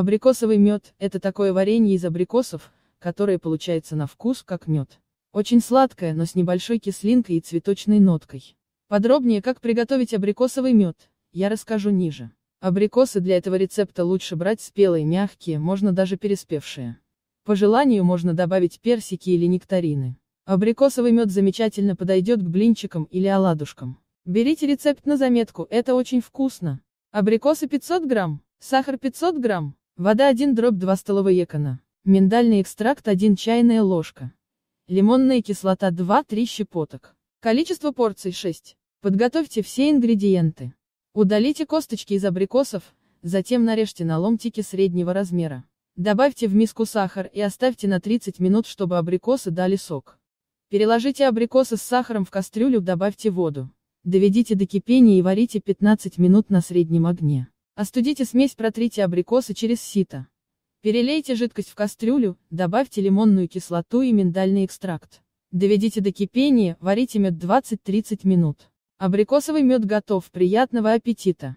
Абрикосовый мед – это такое варенье из абрикосов, которое получается на вкус как мед. Очень сладкое, но с небольшой кислинкой и цветочной ноткой. Подробнее, как приготовить абрикосовый мед, я расскажу ниже. Абрикосы для этого рецепта лучше брать спелые, мягкие, можно даже переспевшие. По желанию можно добавить персики или нектарины. Абрикосовый мед замечательно подойдет к блинчикам или оладушкам. Берите рецепт на заметку, это очень вкусно. Абрикосы 500 грамм, сахар 500 грамм, Вода 1 дробь 2 столовые экона. Миндальный экстракт 1 чайная ложка. Лимонная кислота 2-3 щепоток. Количество порций 6. Подготовьте все ингредиенты. Удалите косточки из абрикосов, затем нарежьте на ломтики среднего размера. Добавьте в миску сахар и оставьте на 30 минут, чтобы абрикосы дали сок. Переложите абрикосы с сахаром в кастрюлю, добавьте воду. Доведите до кипения и варите 15 минут на среднем огне. Остудите смесь, протрите абрикосы через сито. Перелейте жидкость в кастрюлю, добавьте лимонную кислоту и миндальный экстракт. Доведите до кипения, варите мед 20-30 минут. Абрикосовый мед готов, приятного аппетита!